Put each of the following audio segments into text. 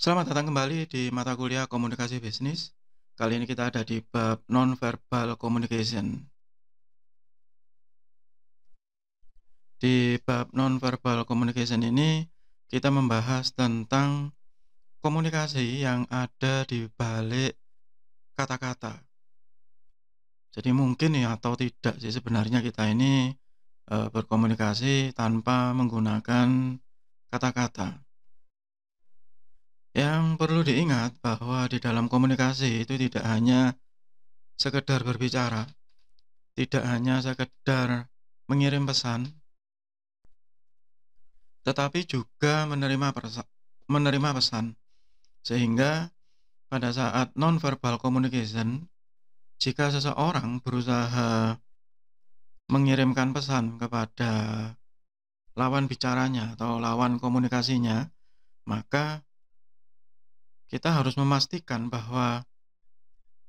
Selamat datang kembali di mata kuliah Komunikasi Bisnis. Kali ini kita ada di bab nonverbal communication. Di bab nonverbal communication ini kita membahas tentang komunikasi yang ada di balik kata-kata. Jadi mungkin ya atau tidak sih sebenarnya kita ini eh, berkomunikasi tanpa menggunakan kata-kata yang perlu diingat bahwa di dalam komunikasi itu tidak hanya sekedar berbicara, tidak hanya sekedar mengirim pesan, tetapi juga menerima menerima pesan. Sehingga pada saat nonverbal communication, jika seseorang berusaha mengirimkan pesan kepada lawan bicaranya atau lawan komunikasinya, maka kita harus memastikan bahwa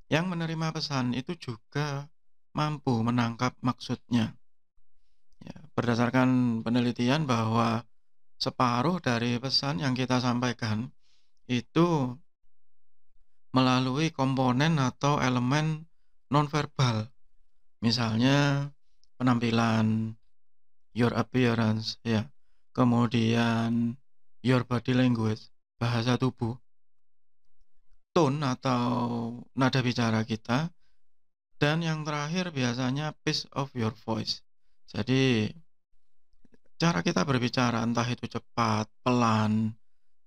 yang menerima pesan itu juga mampu menangkap maksudnya. Ya, berdasarkan penelitian bahwa separuh dari pesan yang kita sampaikan itu melalui komponen atau elemen nonverbal. Misalnya penampilan, your appearance, ya. Kemudian your body language, bahasa tubuh tone atau nada bicara kita dan yang terakhir biasanya pitch of your voice jadi cara kita berbicara entah itu cepat pelan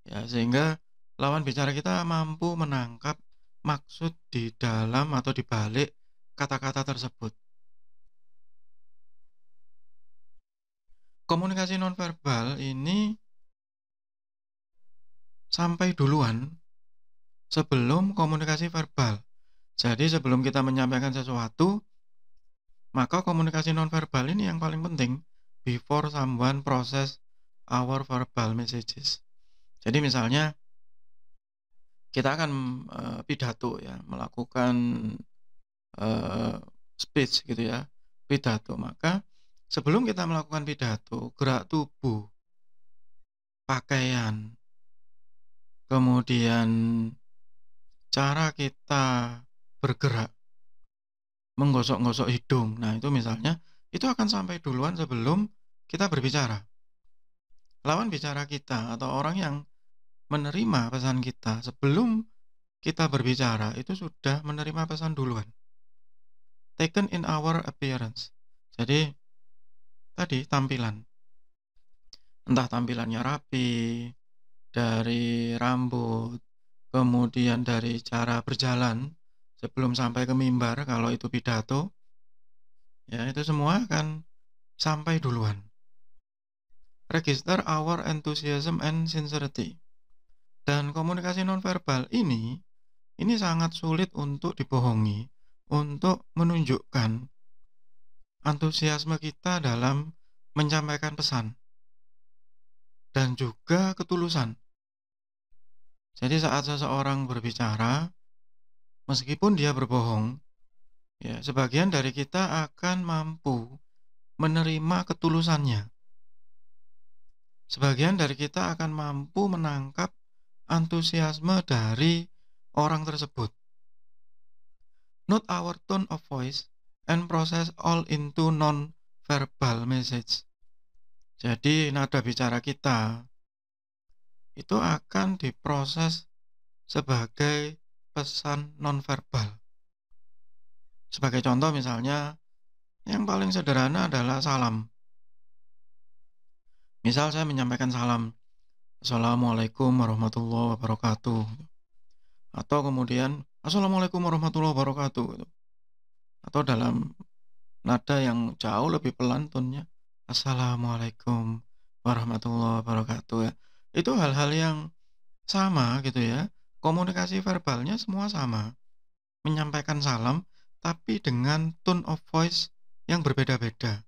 ya sehingga lawan bicara kita mampu menangkap maksud di dalam atau di balik kata-kata tersebut komunikasi nonverbal ini sampai duluan sebelum komunikasi verbal. Jadi sebelum kita menyampaikan sesuatu, maka komunikasi nonverbal ini yang paling penting before someone process our verbal messages. Jadi misalnya kita akan eh, pidato ya, melakukan uh, speech gitu ya, pidato. Maka sebelum kita melakukan pidato, gerak tubuh, pakaian, kemudian cara kita bergerak menggosok-gosok hidung nah itu misalnya itu akan sampai duluan sebelum kita berbicara lawan bicara kita atau orang yang menerima pesan kita sebelum kita berbicara itu sudah menerima pesan duluan taken in our appearance jadi tadi tampilan entah tampilannya rapi dari rambut kemudian dari cara berjalan sebelum sampai ke mimbar kalau itu pidato ya itu semua akan sampai duluan register our enthusiasm and sincerity dan komunikasi nonverbal ini ini sangat sulit untuk dibohongi untuk menunjukkan antusiasme kita dalam menyampaikan pesan dan juga ketulusan jadi saat seseorang berbicara, meskipun dia berbohong, ya sebagian dari kita akan mampu menerima ketulusannya. Sebagian dari kita akan mampu menangkap antusiasme dari orang tersebut. Note our tone of voice and process all into non-verbal message. Jadi nada bicara kita, itu akan diproses sebagai pesan nonverbal. Sebagai contoh misalnya, yang paling sederhana adalah salam. Misal saya menyampaikan salam, Assalamualaikum warahmatullahi wabarakatuh. Atau kemudian, Assalamualaikum warahmatullahi wabarakatuh. Gitu. Atau dalam nada yang jauh lebih pelantunnya, Assalamualaikum warahmatullahi wabarakatuh. Ya itu hal-hal yang sama gitu ya komunikasi verbalnya semua sama menyampaikan salam tapi dengan tone of voice yang berbeda-beda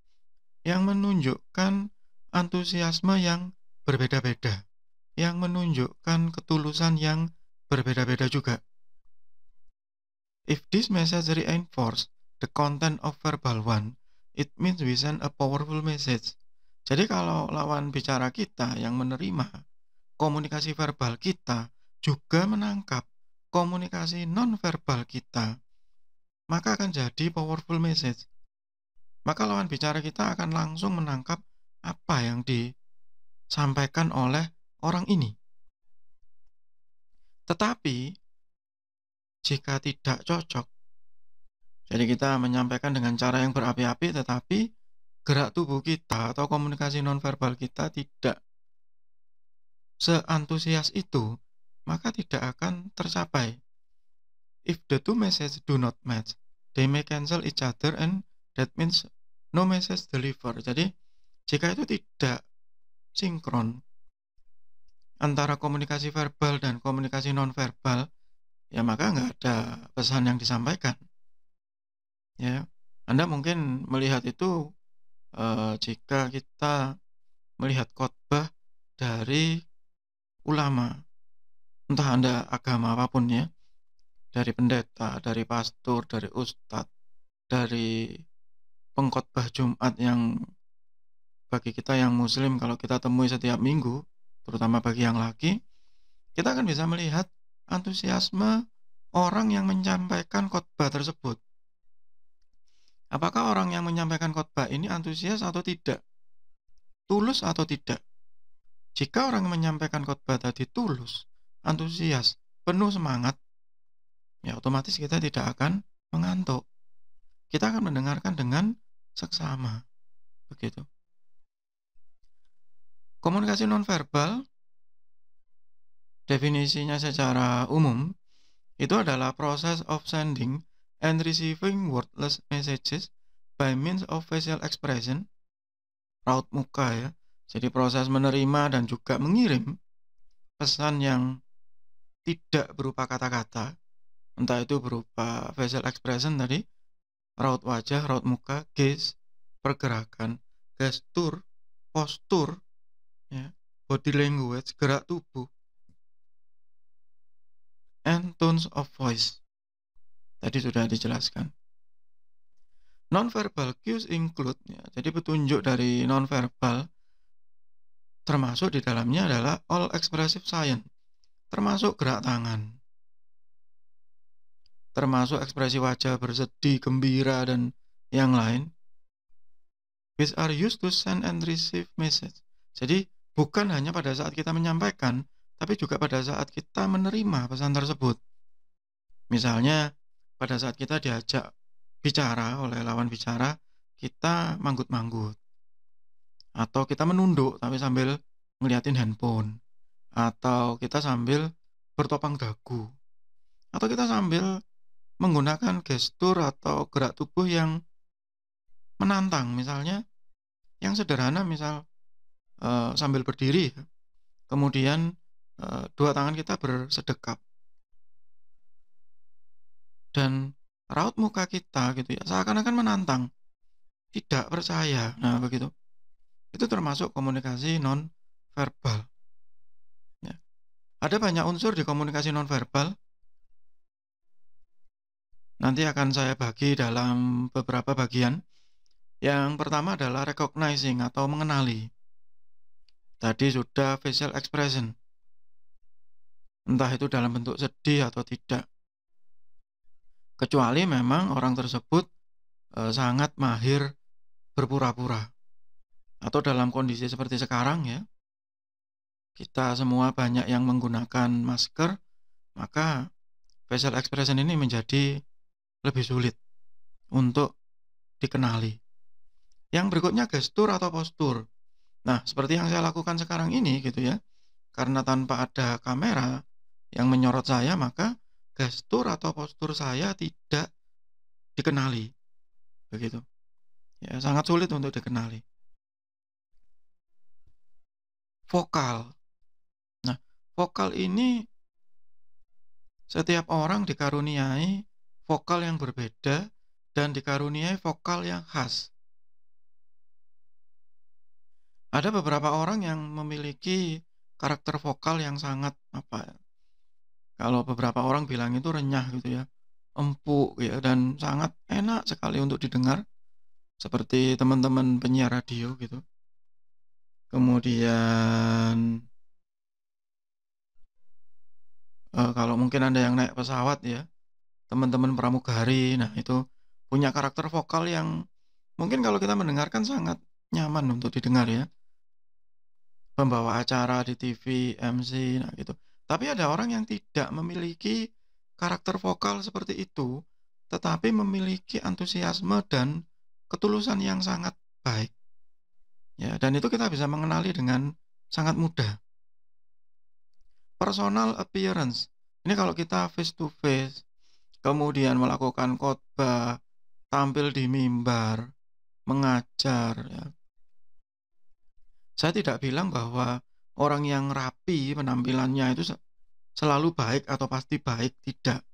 yang menunjukkan antusiasme yang berbeda-beda yang menunjukkan ketulusan yang berbeda-beda juga if this message reinforce the content of verbal one it means we send a powerful message jadi kalau lawan bicara kita yang menerima komunikasi verbal kita juga menangkap komunikasi nonverbal kita, maka akan jadi powerful message. Maka lawan bicara kita akan langsung menangkap apa yang disampaikan oleh orang ini. Tetapi jika tidak cocok, jadi kita menyampaikan dengan cara yang berapi-api tetapi gerak tubuh kita atau komunikasi nonverbal kita tidak seantusias itu, maka tidak akan tercapai. If the two messages do not match, they may cancel each other and that means no message deliver. Jadi, jika itu tidak sinkron antara komunikasi verbal dan komunikasi nonverbal, ya maka nggak ada pesan yang disampaikan. Ya, Anda mungkin melihat itu eh, jika kita melihat khotbah dari ulama, entah Anda agama apapun ya, dari pendeta, dari pastor, dari ustadz, dari pengkhotbah Jumat yang bagi kita yang muslim kalau kita temui setiap minggu, terutama bagi yang laki, kita akan bisa melihat antusiasme orang yang menyampaikan khotbah tersebut. Apakah orang yang menyampaikan khotbah ini antusias atau tidak? Tulus atau tidak? Jika orang menyampaikan khotbah tadi tulus, antusias, penuh semangat, ya otomatis kita tidak akan mengantuk. Kita akan mendengarkan dengan seksama. Begitu. Komunikasi nonverbal definisinya secara umum itu adalah proses of sending and receiving wordless messages by means of facial expression raut muka ya jadi proses menerima dan juga mengirim pesan yang tidak berupa kata-kata, entah itu berupa facial expression tadi, raut wajah, raut muka, gaze, pergerakan, gestur, postur, ya, body language, gerak tubuh, and tones of voice. Tadi sudah dijelaskan. Nonverbal cues include, ya, jadi petunjuk dari nonverbal termasuk di dalamnya adalah all expressive science, termasuk gerak tangan, termasuk ekspresi wajah bersedih, gembira, dan yang lain, which are used to send and receive message. Jadi, bukan hanya pada saat kita menyampaikan, tapi juga pada saat kita menerima pesan tersebut. Misalnya, pada saat kita diajak bicara oleh lawan bicara, kita manggut-manggut atau kita menunduk tapi sambil ngeliatin handphone atau kita sambil bertopang dagu atau kita sambil menggunakan gestur atau gerak tubuh yang menantang misalnya yang sederhana misal e, sambil berdiri kemudian e, dua tangan kita bersedekap dan raut muka kita gitu ya seakan-akan menantang tidak percaya nah begitu itu termasuk komunikasi non verbal. Ya. Ada banyak unsur di komunikasi non verbal. Nanti akan saya bagi dalam beberapa bagian. Yang pertama adalah recognizing atau mengenali. Tadi sudah facial expression. Entah itu dalam bentuk sedih atau tidak. Kecuali memang orang tersebut e, sangat mahir berpura-pura atau dalam kondisi seperti sekarang ya, kita semua banyak yang menggunakan masker, maka facial expression ini menjadi lebih sulit untuk dikenali. Yang berikutnya gestur atau postur. Nah, seperti yang saya lakukan sekarang ini gitu ya. Karena tanpa ada kamera yang menyorot saya, maka gestur atau postur saya tidak dikenali. Begitu. Ya, sangat sulit untuk dikenali vokal. Nah, vokal ini setiap orang dikaruniai vokal yang berbeda dan dikaruniai vokal yang khas. Ada beberapa orang yang memiliki karakter vokal yang sangat apa ya, kalau beberapa orang bilang itu renyah gitu ya, empuk ya dan sangat enak sekali untuk didengar seperti teman-teman penyiar radio gitu kemudian uh, kalau mungkin anda yang naik pesawat ya teman-teman pramugari nah itu punya karakter vokal yang mungkin kalau kita mendengarkan sangat nyaman untuk didengar ya pembawa acara di TV MC nah gitu tapi ada orang yang tidak memiliki karakter vokal seperti itu tetapi memiliki antusiasme dan ketulusan yang sangat baik Ya, dan itu kita bisa mengenali dengan sangat mudah. Personal appearance. Ini kalau kita face to face, kemudian melakukan khotbah, tampil di mimbar, mengajar ya. Saya tidak bilang bahwa orang yang rapi penampilannya itu selalu baik atau pasti baik, tidak.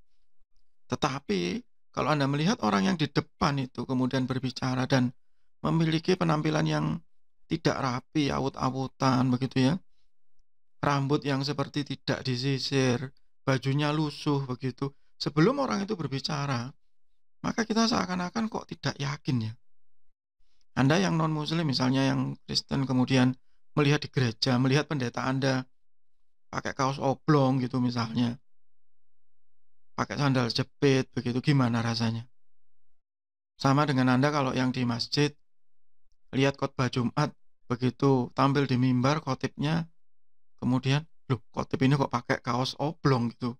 Tetapi kalau Anda melihat orang yang di depan itu kemudian berbicara dan memiliki penampilan yang tidak rapi, awut-awutan begitu ya. Rambut yang seperti tidak disisir, bajunya lusuh begitu. Sebelum orang itu berbicara, maka kita seakan-akan kok tidak yakin ya. Anda yang non-muslim misalnya yang Kristen kemudian melihat di gereja, melihat pendeta Anda pakai kaos oblong gitu misalnya. Pakai sandal jepit begitu gimana rasanya? Sama dengan Anda kalau yang di masjid lihat khotbah Jumat begitu tampil di mimbar kotipnya, kemudian loh kotip ini kok pakai kaos oblong gitu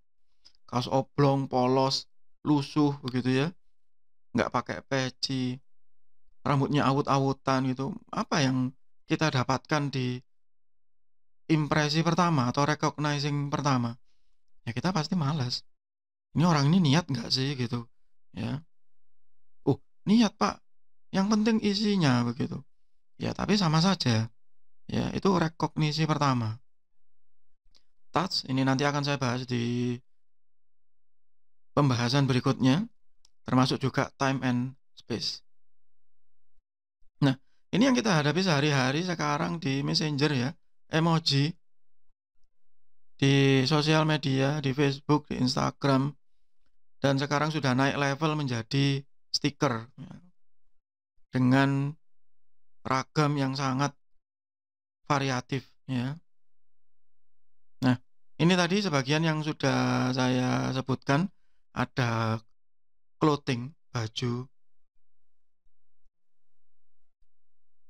kaos oblong polos lusuh begitu ya nggak pakai peci rambutnya awut-awutan gitu apa yang kita dapatkan di impresi pertama atau recognizing pertama ya kita pasti males ini orang ini niat nggak sih gitu ya uh niat pak yang penting isinya begitu ya tapi sama saja ya itu rekognisi pertama touch ini nanti akan saya bahas di pembahasan berikutnya termasuk juga time and space nah ini yang kita hadapi sehari-hari sekarang di messenger ya emoji di sosial media, di Facebook, di Instagram, dan sekarang sudah naik level menjadi stiker. Ya dengan ragam yang sangat variatif ya. Nah, ini tadi sebagian yang sudah saya sebutkan ada clothing, baju,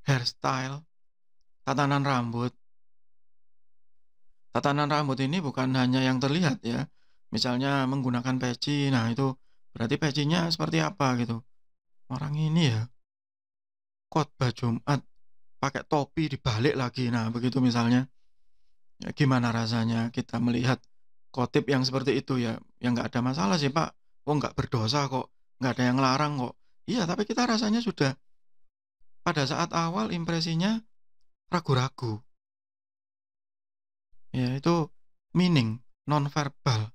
hairstyle, tatanan rambut. Tatanan rambut ini bukan hanya yang terlihat ya. Misalnya menggunakan peci, nah itu berarti pecinya seperti apa gitu. Orang ini ya khotbah Jumat pakai topi dibalik lagi. Nah, begitu misalnya. Ya, gimana rasanya kita melihat kotip yang seperti itu ya? Yang nggak ada masalah sih, Pak. Oh, nggak berdosa kok. Nggak ada yang larang kok. Iya, tapi kita rasanya sudah pada saat awal impresinya ragu-ragu. Ya, itu meaning, nonverbal,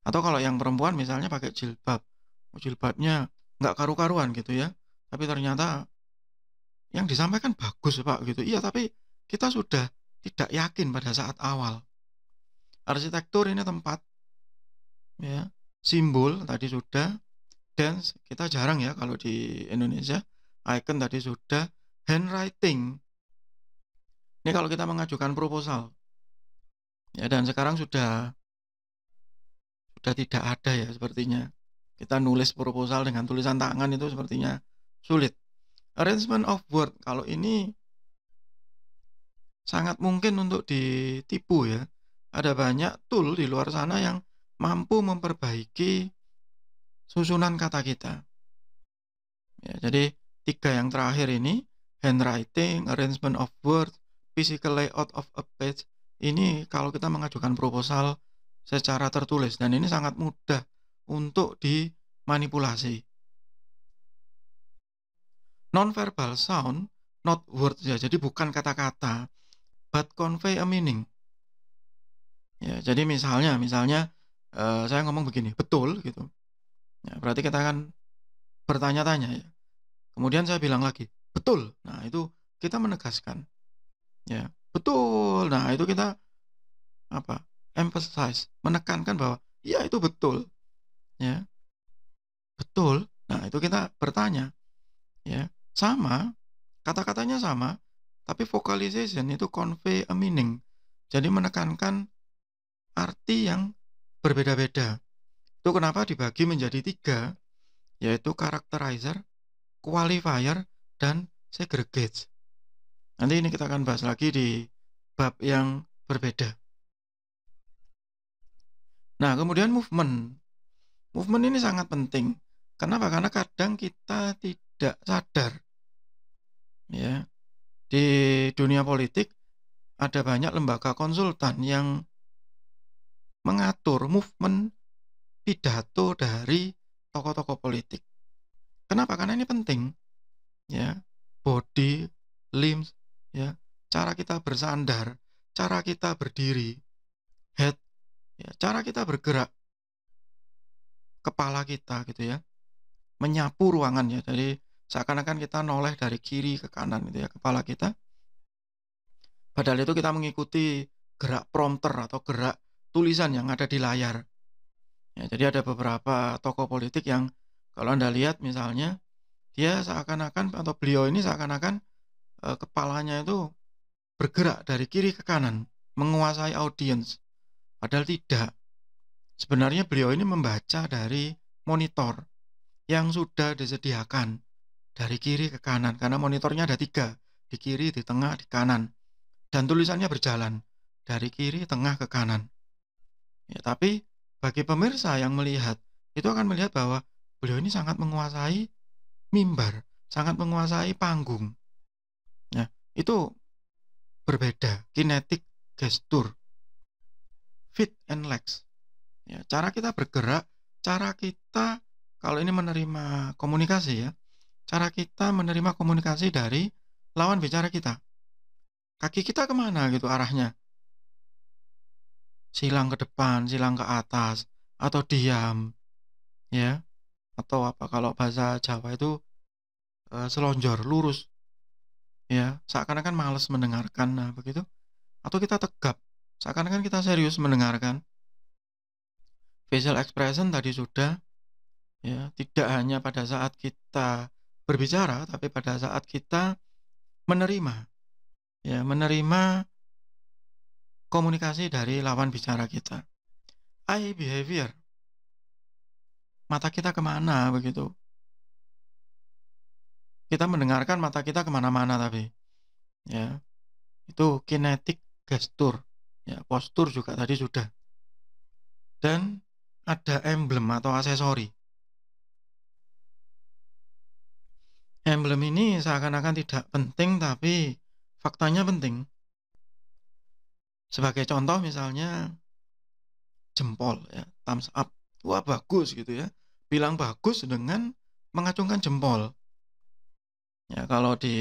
Atau kalau yang perempuan misalnya pakai jilbab. Oh, jilbabnya nggak karu-karuan gitu ya tapi ternyata yang disampaikan bagus pak gitu iya tapi kita sudah tidak yakin pada saat awal arsitektur ini tempat ya simbol tadi sudah dan kita jarang ya kalau di Indonesia icon tadi sudah handwriting ini kalau kita mengajukan proposal ya dan sekarang sudah sudah tidak ada ya sepertinya kita nulis proposal dengan tulisan tangan itu sepertinya sulit. Arrangement of word kalau ini sangat mungkin untuk ditipu ya. Ada banyak tool di luar sana yang mampu memperbaiki susunan kata kita. Ya, jadi tiga yang terakhir ini handwriting, arrangement of word, physical layout of a page ini kalau kita mengajukan proposal secara tertulis dan ini sangat mudah untuk dimanipulasi. Nonverbal sound, not word ya. Jadi bukan kata-kata, but convey a meaning. Ya, jadi misalnya, misalnya uh, saya ngomong begini, betul gitu. Ya, berarti kita akan bertanya-tanya ya. Kemudian saya bilang lagi, betul. Nah itu kita menegaskan, ya betul. Nah itu kita apa? Emphasize, menekankan bahwa ya itu betul, ya betul. Nah itu kita bertanya, ya sama, kata-katanya sama, tapi vocalization itu convey a meaning. Jadi menekankan arti yang berbeda-beda. Itu kenapa dibagi menjadi tiga, yaitu characterizer, qualifier, dan segregate Nanti ini kita akan bahas lagi di bab yang berbeda. Nah, kemudian movement. Movement ini sangat penting. Kenapa? Karena kadang kita tidak sadar ya di dunia politik ada banyak lembaga konsultan yang mengatur movement pidato dari tokoh-tokoh politik. Kenapa? Karena ini penting. Ya, body, limbs, ya, cara kita bersandar, cara kita berdiri, head, ya, cara kita bergerak, kepala kita gitu ya, menyapu ruangan ya. Jadi seakan-akan kita noleh dari kiri ke kanan gitu ya kepala kita padahal itu kita mengikuti gerak prompter atau gerak tulisan yang ada di layar ya, jadi ada beberapa tokoh politik yang kalau anda lihat misalnya dia seakan-akan atau beliau ini seakan-akan e, kepalanya itu bergerak dari kiri ke kanan menguasai audiens padahal tidak sebenarnya beliau ini membaca dari monitor yang sudah disediakan dari kiri ke kanan karena monitornya ada tiga di kiri di tengah di kanan dan tulisannya berjalan dari kiri tengah ke kanan ya tapi bagi pemirsa yang melihat itu akan melihat bahwa beliau ini sangat menguasai mimbar sangat menguasai panggung ya itu berbeda kinetik gestur fit and legs ya cara kita bergerak cara kita kalau ini menerima komunikasi ya cara kita menerima komunikasi dari lawan bicara kita. Kaki kita kemana gitu arahnya? Silang ke depan, silang ke atas, atau diam, ya? Atau apa kalau bahasa Jawa itu e, selonjor, lurus, ya? Seakan-akan males mendengarkan, nah begitu? Atau kita tegap, seakan-akan kita serius mendengarkan. Facial expression tadi sudah, ya tidak hanya pada saat kita berbicara, tapi pada saat kita menerima, ya menerima komunikasi dari lawan bicara kita. Eye behavior, mata kita kemana begitu? Kita mendengarkan mata kita kemana-mana tapi, ya itu kinetik gestur, ya postur juga tadi sudah. Dan ada emblem atau aksesoris emblem ini seakan-akan tidak penting tapi faktanya penting. Sebagai contoh misalnya jempol ya, thumbs up. Wah bagus gitu ya. Bilang bagus dengan mengacungkan jempol. Ya kalau di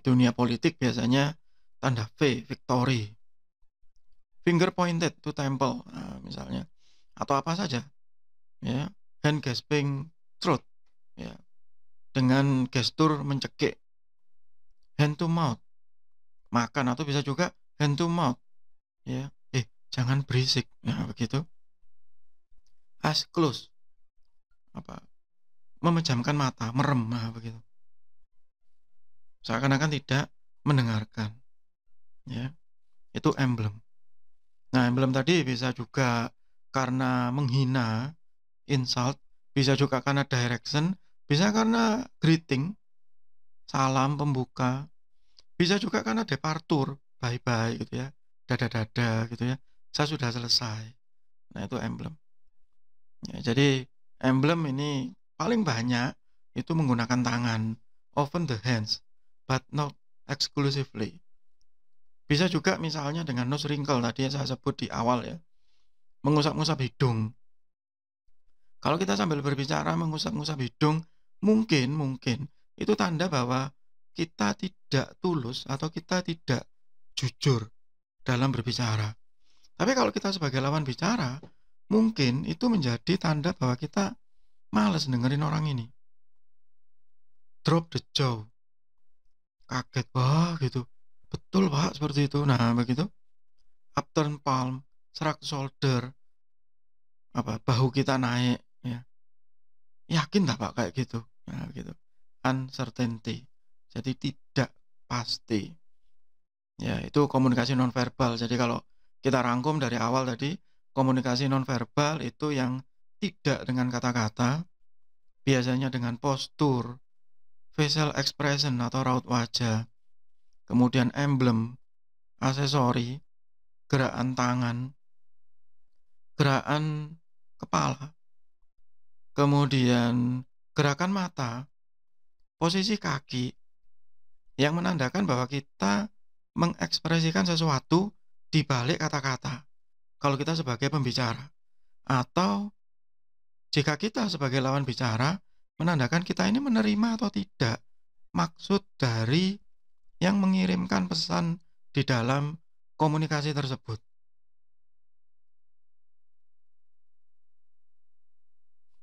dunia politik biasanya tanda V, victory. Finger pointed to temple nah, misalnya atau apa saja. Ya, hand gasping, throat. Ya, dengan gestur mencekik hand to mouth makan atau bisa juga hand to mouth ya eh jangan berisik nah begitu as close apa memejamkan mata merem nah begitu seakan-akan tidak mendengarkan ya itu emblem nah emblem tadi bisa juga karena menghina insult bisa juga karena direction bisa karena greeting, salam pembuka. Bisa juga karena departur, bye-bye gitu ya. Dada-dada gitu ya. Saya sudah selesai. Nah, itu emblem. Ya, jadi emblem ini paling banyak itu menggunakan tangan, often the hands, but not exclusively. Bisa juga misalnya dengan nose wrinkle tadi yang saya sebut di awal ya. Mengusap-ngusap hidung. Kalau kita sambil berbicara mengusap-ngusap hidung, mungkin mungkin itu tanda bahwa kita tidak tulus atau kita tidak jujur dalam berbicara. Tapi kalau kita sebagai lawan bicara, mungkin itu menjadi tanda bahwa kita males dengerin orang ini. Drop the jaw. Kaget, wah gitu. Betul pak, seperti itu. Nah, begitu. Upturn palm, serak shoulder, apa bahu kita naik ya yakin tak pak kayak gitu Nah, gitu. Uncertainty. Jadi tidak pasti. Ya, itu komunikasi nonverbal. Jadi kalau kita rangkum dari awal tadi, komunikasi nonverbal itu yang tidak dengan kata-kata, biasanya dengan postur, facial expression atau raut wajah, kemudian emblem, aksesori, gerakan tangan, gerakan kepala, kemudian gerakan mata, posisi kaki, yang menandakan bahwa kita mengekspresikan sesuatu di balik kata-kata. Kalau kita sebagai pembicara, atau jika kita sebagai lawan bicara, menandakan kita ini menerima atau tidak maksud dari yang mengirimkan pesan di dalam komunikasi tersebut.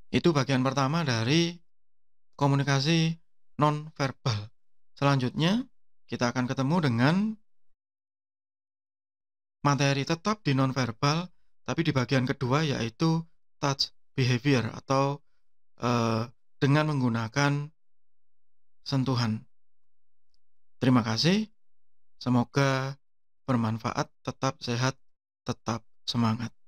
Itu bagian pertama dari komunikasi nonverbal. Selanjutnya, kita akan ketemu dengan materi tetap di nonverbal, tapi di bagian kedua yaitu touch behavior atau uh, dengan menggunakan sentuhan. Terima kasih, semoga bermanfaat, tetap sehat, tetap semangat.